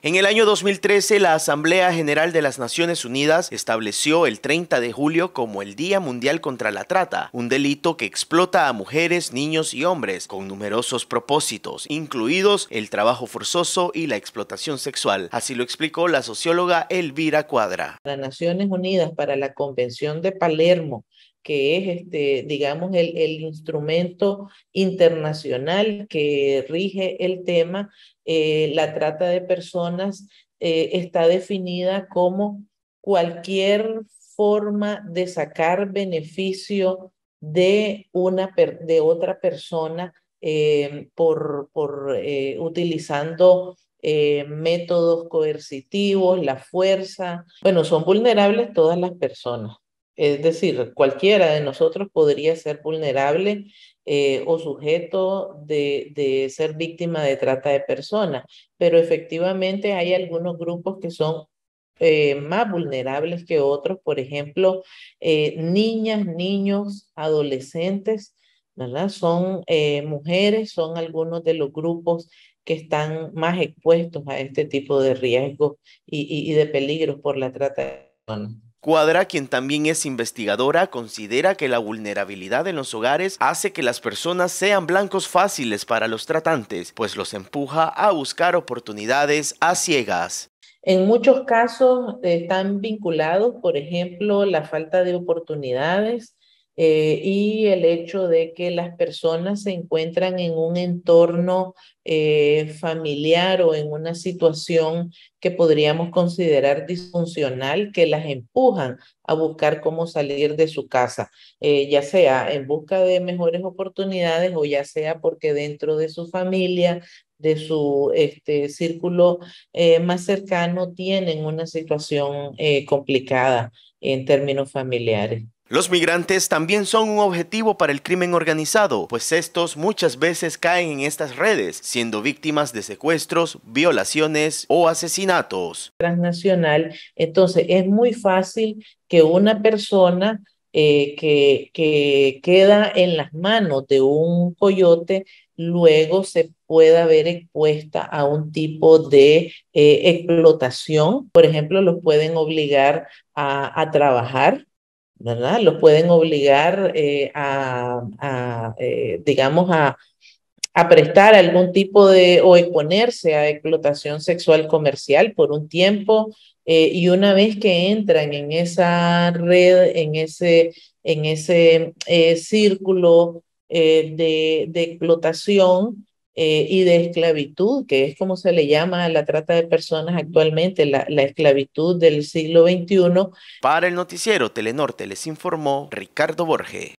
En el año 2013, la Asamblea General de las Naciones Unidas estableció el 30 de julio como el Día Mundial contra la Trata, un delito que explota a mujeres, niños y hombres con numerosos propósitos, incluidos el trabajo forzoso y la explotación sexual. Así lo explicó la socióloga Elvira Cuadra. Las Naciones Unidas para la Convención de Palermo que es, este, digamos, el, instrumento internacional que rige el tema, eh, la trata de personas eh, está definida como cualquier forma de sacar beneficio de, una de otra persona eh, por, por utilizando métodos coercitivos, la fuerza. Bueno, son vulnerables todas las personas. Es decir, cualquiera de nosotros podría ser vulnerable eh, o sujeto de, ser víctima de trata de personas, pero efectivamente hay algunos grupos que son eh, más vulnerables que otros, por ejemplo, eh, niñas, niños, adolescentes, ¿verdad? Son mujeres, son algunos de los grupos que están más expuestos a este tipo de riesgos y, y de peligros por la trata de personas. Cuadra, quien también es investigadora, considera que la vulnerabilidad en los hogares hace que las personas sean blancos fáciles para los tratantes, pues los empuja a buscar oportunidades a ciegas. En muchos casos eh, están vinculados, por ejemplo, la falta de oportunidades, eh, y el hecho de que las personas se encuentran en un entorno eh, familiar o en una situación que podríamos considerar disfuncional que las empujan a buscar cómo salir de su casa, eh, ya sea en busca de mejores oportunidades o ya sea porque dentro de su familia de su este, círculo más cercano tienen una situación complicada en términos familiares. Los migrantes también son un objetivo para el crimen organizado, pues estos muchas veces caen en estas redes, siendo víctimas de secuestros, violaciones o asesinatos. Transnacional, entonces es muy fácil que una persona eh, que, queda en las manos de un coyote luego se pueda ver expuesta a un tipo de eh, explotación. Por ejemplo, lo pueden obligar a trabajar ¿verdad? Los pueden obligar eh, a, eh, digamos, a, prestar algún tipo de o exponerse a explotación sexual comercial por un tiempo. Eh, y una vez que entran en esa red, en ese, círculo de, explotación, eh, y de esclavitud, que es como se le llama a la trata de personas actualmente, la, esclavitud del siglo XXI. Para el noticiero Telenorte, les informó Ricardo Borges.